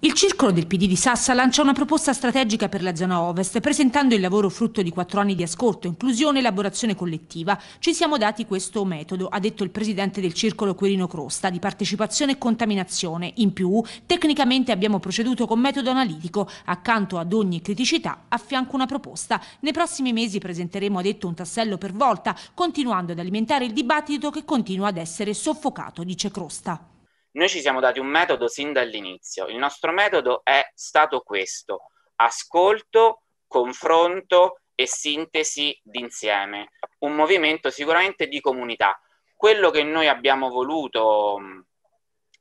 Il circolo del PD di Sassa lancia una proposta strategica per la zona ovest, presentando il lavoro frutto di quattro anni di ascolto, inclusione e elaborazione collettiva. Ci siamo dati questo metodo, ha detto il presidente del circolo Quirino Crosta, di partecipazione e contaminazione. In più, tecnicamente abbiamo proceduto con metodo analitico. Accanto ad ogni criticità, affianco una proposta. Nei prossimi mesi presenteremo, ha detto, un tassello per volta, continuando ad alimentare il dibattito che continua ad essere soffocato, dice Crosta. Noi ci siamo dati un metodo sin dall'inizio. Il nostro metodo è stato questo: ascolto, confronto e sintesi d'insieme. Un movimento sicuramente di comunità. Quello che noi abbiamo voluto mm,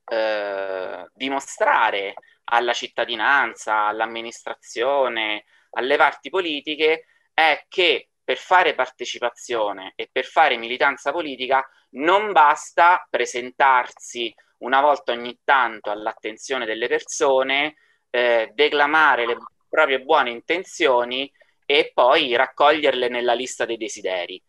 eh, dimostrare alla cittadinanza, all'amministrazione, alle parti politiche è che per fare partecipazione e per fare militanza politica non basta presentarsi una volta ogni tanto all'attenzione delle persone, eh, declamare le proprie buone intenzioni e poi raccoglierle nella lista dei desideri.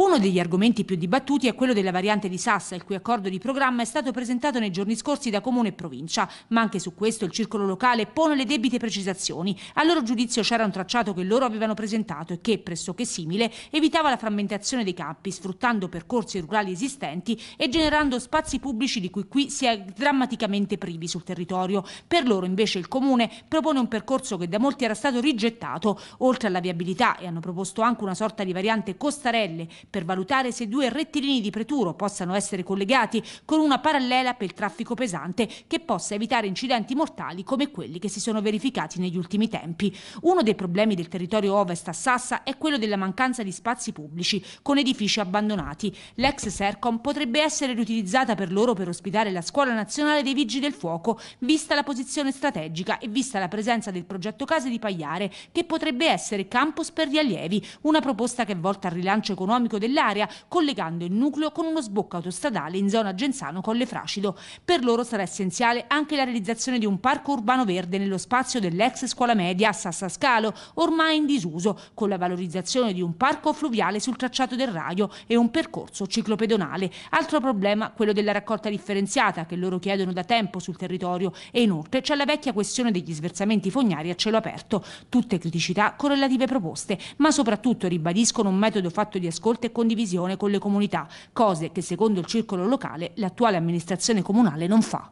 Uno degli argomenti più dibattuti è quello della variante di Sassa, il cui accordo di programma è stato presentato nei giorni scorsi da Comune e Provincia, ma anche su questo il circolo locale pone le debite precisazioni. A loro giudizio c'era un tracciato che loro avevano presentato e che, pressoché simile, evitava la frammentazione dei campi, sfruttando percorsi rurali esistenti e generando spazi pubblici di cui qui si è drammaticamente privi sul territorio. Per loro invece il Comune propone un percorso che da molti era stato rigettato, oltre alla viabilità e hanno proposto anche una sorta di variante Costarelle per valutare se due rettilini di preturo possano essere collegati con una parallela per il traffico pesante che possa evitare incidenti mortali come quelli che si sono verificati negli ultimi tempi. Uno dei problemi del territorio ovest a Sassa è quello della mancanza di spazi pubblici con edifici abbandonati. L'ex Sercom potrebbe essere riutilizzata per loro per ospitare la Scuola Nazionale dei Vigili del Fuoco, vista la posizione strategica e vista la presenza del progetto Case di Pagliare, che potrebbe essere campus per gli allievi, una proposta che è volta al rilancio economico sviluppo dell'area, collegando il nucleo con uno sbocco autostradale in zona Genzano Colle Fracido. Per loro sarà essenziale anche la realizzazione di un parco urbano verde nello spazio dell'ex scuola media a Sassascalo, ormai in disuso, con la valorizzazione di un parco fluviale sul tracciato del Raio e un percorso ciclopedonale. Altro problema, quello della raccolta differenziata che loro chiedono da tempo sul territorio e inoltre c'è la vecchia questione degli sversamenti fognari a cielo aperto. Tutte criticità con relative proposte, ma soprattutto ribadiscono un metodo fatto di ascolto forte condivisione con le comunità, cose che secondo il circolo locale l'attuale amministrazione comunale non fa.